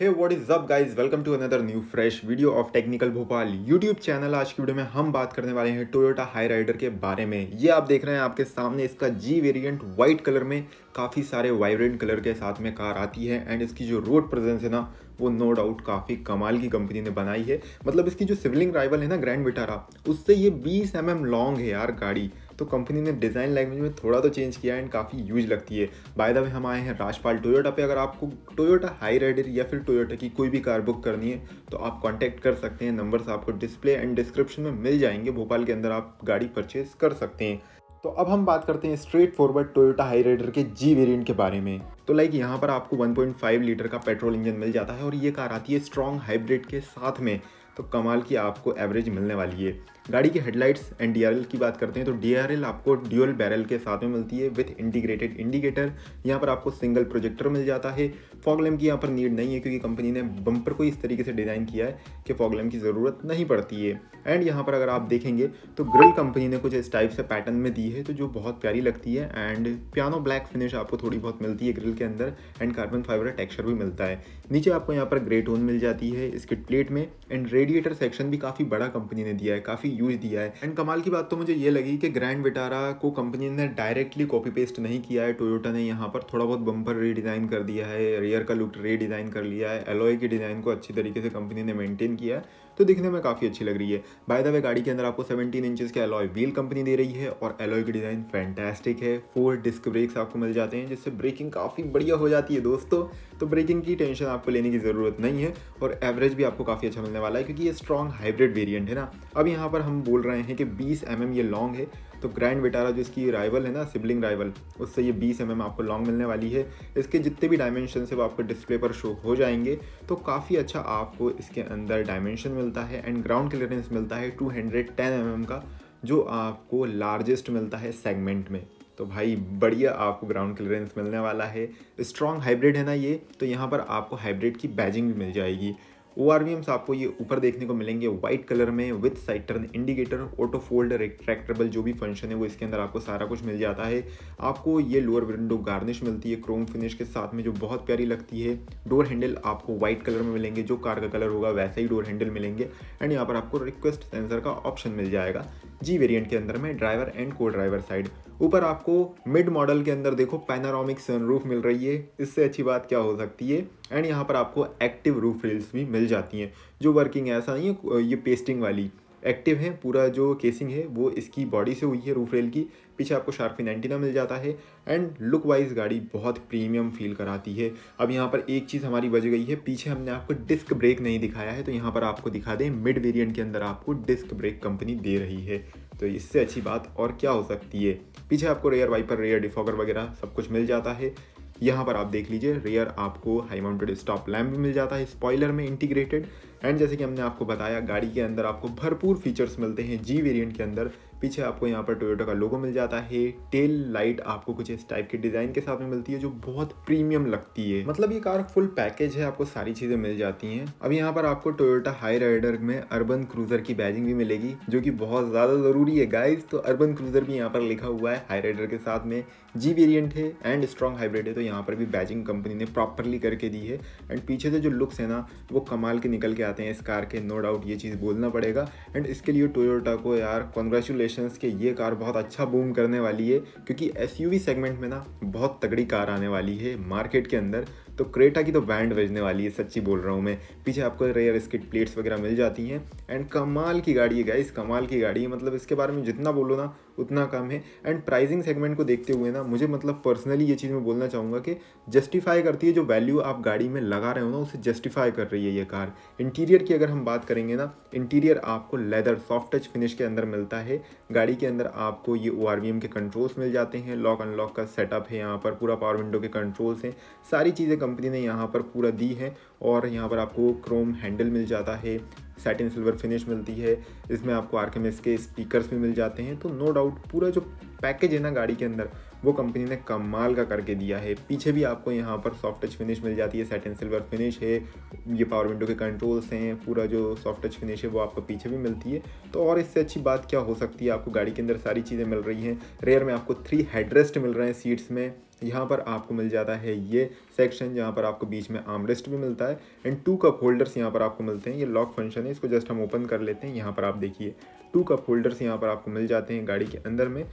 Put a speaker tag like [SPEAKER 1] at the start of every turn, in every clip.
[SPEAKER 1] hey what is up guys welcome to another new fresh video of technical Bhopal YouTube channel आज की video में हम बात करने वाले हैं टोयोटा हाई राइडर के बारे में ये आप देख रहे हैं आपके सामने इसका जी वेरिएंट व्हाइट कलर में काफ़ी सारे वाइब्रेंट कलर के साथ में कार आती है एंड इसकी जो रोड प्रेजेंस है ना वो नो डाउट काफ़ी कमाल की कंपनी ने बनाई है मतलब इसकी जो सिविलिंग राइवल है ना ग्रैंड विटारा उससे ये बीस एम एम लॉन्ग है यार गाड़ी तो कंपनी ने डिज़ाइन लैंग्वेज में थोड़ा तो चेंज किया एंड काफ़ी यूज लगती है बाय द वे हम आए हैं राजपाल टोयोटा पे अगर आपको टोयोटा हाई राइडर या फिर टोयोटा की कोई भी कार बुक करनी है तो आप कॉन्टैक्ट कर सकते हैं नंबर्स आपको डिस्प्ले एंड डिस्क्रिप्शन में मिल जाएंगे भोपाल के अंदर आप गाड़ी परचेज कर सकते हैं तो अब हम बात करते हैं straightforward Toyota Hyryder के जी वेरियंट के बारे में तो लाइक यहाँ पर आपको 1.5 लीटर का पेट्रोल इंजन मिल जाता है और ये कार आती है स्ट्रॉन्ग हाइब्रिड के साथ में तो कमाल की आपको एवरेज मिलने वाली है गाड़ी की हेडलाइट्स एंड डी की बात करते हैं तो डी आपको ड्यूअल बैरल के साथ में मिलती है विथ इंटीग्रेटेड इंडिकेटर यहाँ पर आपको सिंगल प्रोजेक्टर मिल जाता है फॉग लैम्प की यहाँ पर नीड नहीं है क्योंकि कंपनी ने बम्पर को इस तरीके से डिज़ाइन किया है कि फॉग लैम्प की ज़रूरत नहीं पड़ती है एंड यहाँ पर अगर आप देखेंगे तो ग्रिल कंपनी ने कुछ इस टाइप से पैटर्न में दी है तो जो बहुत प्यारी लगती है एंड पियानो ब्लैक फिनिश आपको थोड़ी बहुत मिलती है ग्रिल के अंदर and carbon fibre texture texture भी मिलता है नीचे आपको यहाँ पर ग्रे टोन मिल जाती है इसके प्लेट में एंड रेडिएटर सेक्शन भी काफ़ी बड़ा कंपनी ने दिया है काफ़ी यूज दिया है एंड कमाल की बात तो मुझे ये लगी कि ग्रैंड विटारा को कंपनी ने डायरेक्टली कॉपी पेस्ट नहीं किया है टोयोटा ने यहाँ पर थोड़ा बहुत बम्पर रीडिज़ाइन कर दिया है रियर का लुक रीडिज़ाइन कर लिया है एलोए की डिज़ाइन को अच्छी तरीके से कंपनी ने मेंटेन किया है तो दिखने में काफ़ी अच्छी लग रही है बाय द वे गाड़ी के अंदर आपको 17 इंचेस के एलॉय व्हील कंपनी दे रही है और एलॉय की डिज़ाइन फैंटेस्टिक है फोर डिस्क ब्रेक्स आपको मिल जाते हैं जिससे ब्रेकिंग काफ़ी बढ़िया हो जाती है दोस्तों तो ब्रेकिंग की टेंशन आपको लेने की ज़रूरत नहीं है और एवरेज भी आपको काफ़ी अच्छा मिलने वाला है क्योंकि ये स्ट्रॉन्ग हाइब्रिड वेरियंट है ना अब यहाँ पर हम बोल रहे हैं कि बीस एम mm ये लॉन्ग है तो ग्रैंड विटारा जो इसकी राइवल है ना सिबलिंग राइवल उससे ये बीस एम आपको लॉन्ग मिलने वाली है इसके जितने भी डायमेंशन है वो आपको डिस्प्ले पर शो हो जाएंगे तो काफ़ी अच्छा आपको इसके अंदर डायमेंशन मिलता है एंड ग्राउंड क्लियरेंस मिलता है टू हंड्रेड mm का जो आपको लार्जेस्ट मिलता है सेगमेंट में तो भाई बढ़िया आपको ग्राउंड क्लियरेंस मिलने वाला है स्ट्रॉन्ग हाइब्रिड है ना ये तो यहाँ पर आपको हाइब्रिड की बैजिंग भी मिल जाएगी ओ आर वी एम्स आपको ये ऊपर देखने को मिलेंगे वाइट कलर में with side turn indicator auto fold retractable जो भी फंक्शन है वो इसके अंदर आपको सारा कुछ मिल जाता है आपको ये लोअर विंडो गार्निश मिलती है क्रोम फिनिश के साथ में जो बहुत प्यारी लगती है डोर हैंडल आपको वाइट कलर में मिलेंगे जो कार का कलर होगा वैसे ही डोर हैंडल मिलेंगे एंड यहाँ पर आपको रिक्वेस्ट सेंसर का ऑप्शन मिल जाएगा जी वेरिएंट के अंदर में driver and co driver side ऊपर आपको मिड मॉडल के अंदर देखो पैनारोमिक सनरूफ मिल रही है इससे अच्छी बात क्या हो सकती है एंड यहाँ पर आपको एक्टिव रूफ रेल्स भी मिल जाती हैं जो वर्किंग ऐसा नहीं है ये पेस्टिंग वाली एक्टिव है पूरा जो केसिंग है वो इसकी बॉडी से हुई है रूफ रेल की पीछे आपको शार्फी नाइनटीना मिल जाता है एंड लुक वाइज गाड़ी बहुत प्रीमियम फील कराती है अब यहाँ पर एक चीज़ हमारी बज गई है पीछे हमने आपको डिस्क ब्रेक नहीं दिखाया है तो यहाँ पर आपको दिखा दें मिड वेरियंट के अंदर आपको डिस्क ब्रेक कंपनी दे रही है तो इससे अच्छी बात और क्या हो सकती है पीछे आपको रेयर वाइपर रेयर डिफॉगर वगैरह सब कुछ मिल जाता है यहाँ पर आप देख लीजिए रेयर आपको हाई माउंटेड स्टॉप लैम्प भी मिल जाता है स्पॉयलर में इंटीग्रेटेड एंड जैसे कि हमने आपको बताया गाड़ी के अंदर आपको भरपूर फीचर्स मिलते हैं जी वेरिएंट के अंदर पीछे आपको यहाँ पर टोयोटा का लोगो मिल जाता है टेल लाइट आपको कुछ इस टाइप के डिज़ाइन के साथ में मिलती है जो बहुत प्रीमियम लगती है मतलब ये कार फुल पैकेज है आपको सारी चीज़ें मिल जाती हैं अब यहाँ पर आपको टोयोटा हाई राइडर में अर्बन क्रूजर की बैजिंग भी मिलेगी जो की बहुत ज़्यादा ज़रूरी है गाइज तो अर्बन क्रूजर भी यहाँ पर लिखा हुआ है हाई राइडर के साथ में जी वेरियंट है एंड स्ट्रॉन्ग हाइब्रिड है तो यहाँ पर भी बैजिंग कंपनी ने प्रॉपरली करके दी है एंड पीछे से जो लुक्स है ना वो कमाल के निकल के आते हैं इस कार के नो डाउट ये चीज़ बोलना पड़ेगा एंड इसके लिए टोयोटा को यार कॉन्ग्रेचुलेशन वेरिएशंस के ये कार बहुत अच्छा बूम करने वाली है क्योंकि एस सेगमेंट में ना बहुत तगड़ी कार आने वाली है मार्केट के अंदर तो क्रेटा की तो बैंड बजने वाली है सच्ची बोल रहा हूँ मैं पीछे आपको रेयर स्किट प्लेट्स वगैरह मिल जाती हैं एंड कमाल की गाड़ी है गाइस कमाल की गाड़ी है मतलब इसके बारे में जितना बोलो ना उतना कम है एंड प्राइसिंग सेगमेंट को देखते हुए ना मुझे मतलब पर्सनली ये चीज़ मैं बोलना चाहूँगा कि जस्टिफाई करती है जो वैल्यू आप गाड़ी में लगा रहे हो ना उसे जस्टिफाई कर रही है ये कार इंटीरियर की अगर हम बात करेंगे ना इंटीरियर आपको लेदर सॉफ्ट टच फिनिश के अंदर मिलता है गाड़ी के अंदर आपको ये ओ के कंट्रोल्स मिल जाते हैं लॉक अनलॉक का सेटअप है यहाँ पर पूरा पावर विंडो के कंट्रोल्स हैं सारी चीज़ें कंपनी ने यहाँ पर पूरा दी है और यहाँ पर आपको क्रोम हैंडल मिल जाता है सैटिन सिल्वर फिनिश मिलती है इसमें आपको आर के स्पीकर्स भी मिल जाते हैं तो नो डाउट पूरा जो पैकेज है ना गाड़ी के अंदर वो कंपनी ने कमाल का करके दिया है पीछे भी आपको यहाँ पर सॉफ्ट टच फिनिश मिल जाती है सैटिन सिल्वर फिनिश है ये पावर विंडो के कंट्रोल्स हैं पूरा जो सॉफ्ट टच फिनिश है वो आपको पीछे भी मिलती है तो और इससे अच्छी बात क्या हो सकती है आपको गाड़ी के अंदर सारी चीज़ें मिल रही हैं रेयर में आपको थ्री हेडरेस्ट मिल रहे हैं सीट्स में यहाँ पर आपको मिल जाता है ये सेक्शन जहाँ पर आपको बीच में आर्मरेस्ट भी मिलता है एंड टू कप होल्डर्स यहाँ पर आपको मिलते हैं ये लॉक फंक्शन है इसको जस्ट हम ओपन कर लेते हैं यहाँ पर आप देखिए टू कप होल्डर्स यहाँ पर आपको मिल जाते हैं गाड़ी के अंदर में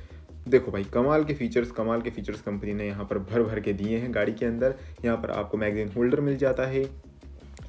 [SPEAKER 1] देखो भाई कमाल के फीचर्स कमाल के फीचर्स कंपनी ने यहाँ पर भर भर के दिए हैं गाड़ी के अंदर यहाँ पर आपको मैगजीन होल्डर मिल जाता है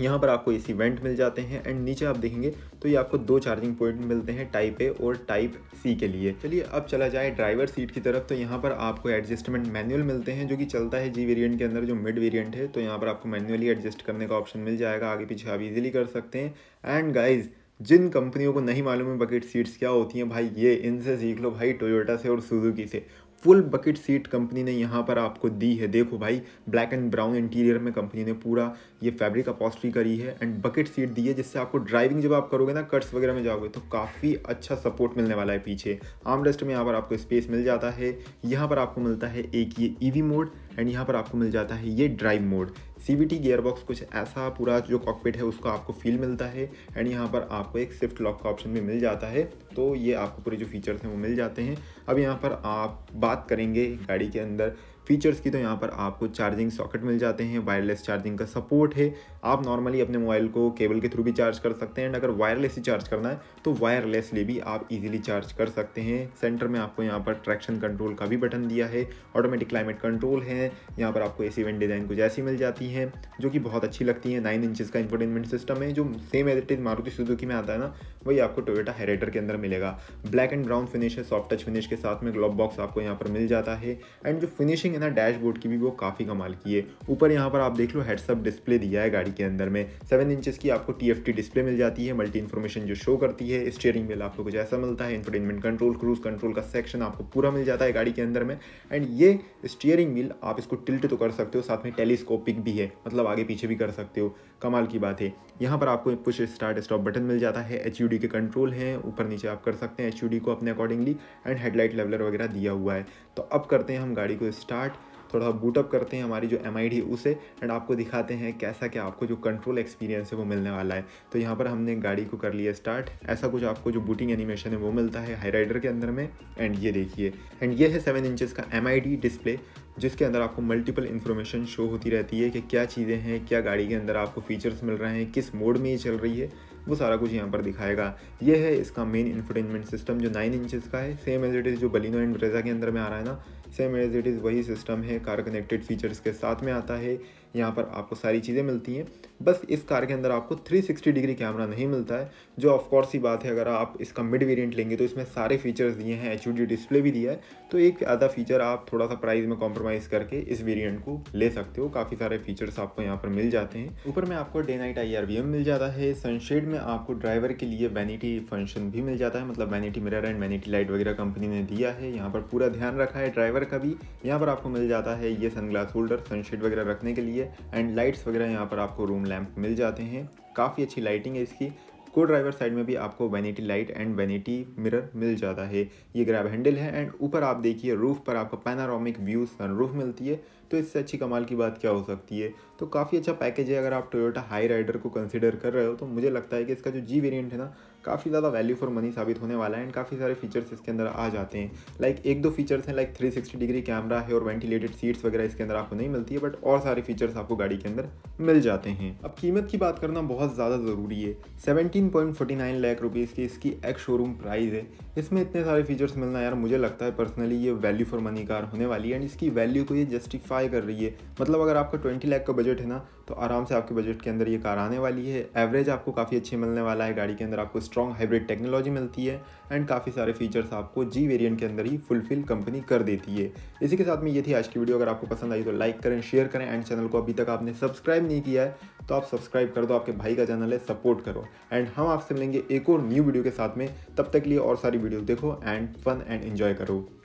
[SPEAKER 1] यहाँ पर आपको ए सी वेंट मिल जाते हैं एंड नीचे आप देखेंगे तो ये आपको दो चार्जिंग पॉइंट मिलते हैं टाइप ए और टाइप सी के लिए चलिए अब चला जाए ड्राइवर सीट की तरफ तो यहाँ पर आपको एडजस्टमेंट मैनुअल मिलते हैं जो कि चलता है जी वेरियंट के अंदर जो मिड वेरियंट है तो यहाँ पर आपको मैनुअली एडजस्ट करने का ऑप्शन मिल जाएगा आगे पीछे आप इजिली कर सकते हैं एंड गाइज़ जिन कंपनियों को नहीं मालूम है बकेट सीट्स क्या होती हैं भाई ये इनसे सीख लो भाई टोयोटा से और सुजुकी से फुल बकेट सीट कंपनी ने यहाँ पर आपको दी है देखो भाई ब्लैक एंड ब्राउन इंटीरियर में कंपनी ने पूरा ये फैब्रिक अपॉस्ट्री करी है एंड बकेट सीट दी है जिससे आपको ड्राइविंग जब आप करोगे ना कट्स वगैरह में जाओगे तो काफ़ी अच्छा सपोर्ट मिलने वाला है पीछे आर्मरेस्ट में यहाँ पर आपको स्पेस मिल जाता है यहाँ पर आपको मिलता है एक ये ईवी e मोड एंड यहाँ पर आपको मिल जाता है ये drive mode C V T gearbox कुछ ऐसा पूरा जो कॉकपिट है उसका आपको फील मिलता है एंड यहाँ पर आपको एक स्विफ्ट लॉक का ऑप्शन भी मिल जाता है तो ये आपको पूरे जो फीचर्स हैं वो मिल जाते हैं अब यहाँ पर आप बात करेंगे गाड़ी के अंदर फीचर्स की तो यहाँ पर आपको चार्जिंग सॉकेट मिल जाते हैं वायरलेस चार्जिंग का सपोर्ट है आप नॉर्मली अपने मोबाइल को केबल के थ्रू भी चार्ज कर सकते हैं एंड अगर वायरलेस ही चार्ज करना है तो वायरलेसली भी आप इजीली चार्ज कर सकते हैं सेंटर में आपको यहाँ पर ट्रैक्शन कंट्रोल का भी बटन दिया है ऑटोमेटिक क्लाइमेट कंट्रोल है यहाँ पर आपको ए सी डिज़ाइन कुछ ऐसी मिल जाती है जो कि बहुत अच्छी लगती है नाइन इंचज़ का इंफोटेनमेंट सिस्टम है जो same as it is Maruti Suzuki में आता है ना वही आपको टोयोटा हेरेटर के अंदर मिलेगा ब्लैक एंड ब्राउन फिनिश है सॉफ्ट टच फिनिश के साथ में ग्लोब बॉक्स आपको यहाँ पर मिल जाता है एंड जो फिनिशिंग ना डैशबोर्ड की भी वो काफ़ी कमाल की है ऊपर यहाँ पर आप देख लो हेडसअप डिस्प्ले दिया है गाड़ी के अंदर में सेवन इंचज़ की आपको टी डिस्प्ले मिल जाती है मल्टी इन्फॉर्मेशन जो शो करती है स्टेयरिंग व्हील आपको कुछ ऐसा मिलता है इंफोटेनमेंट कंट्रोल क्रूज कंट्रोल का सेक्शन आपको पूरा मिल जाता है गाड़ी के अंदर में एंड ये स्टेयरिंग व्हील आप इसको टिल्ट तो कर सकते हो साथ में टेलीस्कोपिक भी है मतलब आगे पीछे भी कर सकते हो कमाल की बात है यहाँ पर आपको पुश स्टार्ट स्टॉप बटन मिल जाता है एच के कंट्रोल हैं ऊपर नीचे आप कर सकते हैं एच को अपने अकॉर्डिंगली एंड हेडलाइट लेवलर वगैरह दिया हुआ है तो अब करते हैं हम गाड़ी को स्टार्ट थोड़ा बूटअप करते हैं हमारी जो एम उसे एंड आपको दिखाते हैं कैसा क्या आपको जो कंट्रोल एक्सपीरियंस है वो मिलने वाला है तो यहाँ पर हमने गाड़ी को कर लिया स्टार्ट ऐसा कुछ आपको जो बूटिंग एनिमेशन है वो मिलता है हाई राइडर के अंदर में एंड ये देखिए एंड ये है सेवन इंचज़ का एम डिस्प्ले जिसके अंदर आपको मल्टीपल इन्फॉर्मेशन शो होती रहती है कि क्या चीज़ें हैं क्या गाड़ी के अंदर आपको फीचर्स मिल रहे हैं किस मोड में ये चल रही है वो सारा कुछ यहाँ पर दिखाएगा ये है इसका मेन इन्फोटेनमेंट सिस्टम जो नाइन इंचज़ का है सेम एज इट इज़ जो बलिनो एंड ब्रेजा के अंदर में आ रहा है ना सेम एज इट इज़ वही सिस्टम है कार कनेक्टेड फीचर्स के साथ में आता है यहाँ पर आपको सारी चीज़ें मिलती हैं बस इस कार के अंदर आपको 360 डिग्री कैमरा नहीं मिलता है जो ऑफकोर्स ही बात है अगर आप इसका मिड वेरिएंट लेंगे तो इसमें सारे फीचर्स दिए हैं एच डिस्प्ले भी दिया है तो एक आधा फीचर आप थोड़ा सा प्राइस में कॉम्प्रोमाइज़ करके इस वेरियंट को ले सकते हो काफ़ी सारे फीचर्स आपको यहाँ पर मिल जाते हैं ऊपर में आपको डे नाइट आई मिल जाता है सनशेड में आपको ड्राइवर के लिए वैनिटी फंक्शन भी मिल जाता है मतलब vanity mirror and vanity light वगैरह कंपनी ने दिया है यहाँ पर पूरा ध्यान रखा है ड्राइवर वगैरह का भी यहाँ पर आपको मिल जाता है ये सन होल्डर सनशेड वगैरह रखने के लिए एंड लाइट्स वगैरह यहाँ पर आपको रूम लैम्प मिल जाते हैं काफ़ी अच्छी लाइटिंग है इसकी को ड्राइवर साइड में भी आपको vanity light and vanity mirror मिल जाता है ये ग्रैब हैंडल है एंड ऊपर आप देखिए रूफ पर आपको पैनारोमिक व्यू सनरूफ मिलती है तो इससे अच्छी कमाल की बात क्या हो सकती है तो काफ़ी अच्छा पैकेज है अगर आप टोयोटा हाई राइडर को कंसिडर कर रहे हो तो मुझे लगता है कि इसका जो जी वेरियंट है ना काफ़ी ज़्यादा वैल्यू फॉर मनी साबित होने वाला है एंड काफ़ी सारे फीचर्स इसके अंदर आ जाते हैं लाइक एक दो फीचर्स हैं लाइक थ्री 360 डिग्री कैमरा है और वेंटिलेटेड सीट्स वगैरह इसके अंदर आपको नहीं मिलती है बट और सारे फीचर्स आपको गाड़ी के अंदर मिल जाते हैं अब कीमत की बात करना बहुत ज़्यादा ज़रूरी है seventeen point forty nine lakh rupees की इसकी एक शोरूम प्राइस है इसमें इतने सारे फीचर्स मिलना यार मुझे लगता है पर्सनली ये वैल्यू फॉर मनी कार होने वाली है एंड इसकी वैल्यू को ये जस्टिफाई क्वालिफाई कर रही है मतलब अगर आपका ट्वेंटी लाख का बजट है ना तो आराम से आपके बजट के अंदर ये कार आने वाली है एवरेज आपको काफ़ी अच्छी मिलने वाला है गाड़ी के अंदर आपको स्ट्रॉन्ग हाइब्रिड टेक्नोलॉजी मिलती है एंड काफ़ी सारे फीचर्स आपको जी वेरियंट के अंदर ही फुलफिल कंपनी कर देती है इसी के साथ में ये थी आज की वीडियो अगर आपको पसंद आई तो लाइक करें शेयर करें एंड चैनल को अभी तक आपने सब्सक्राइब नहीं किया है तो आप सब्सक्राइब कर दो आपके भाई का चैनल है सपोर्ट करो एंड हम आपसे मिलेंगे एक और न्यू वीडियो के साथ में तब तक लिए और सारी वीडियो देखो एंड फन एंड एंजॉय करो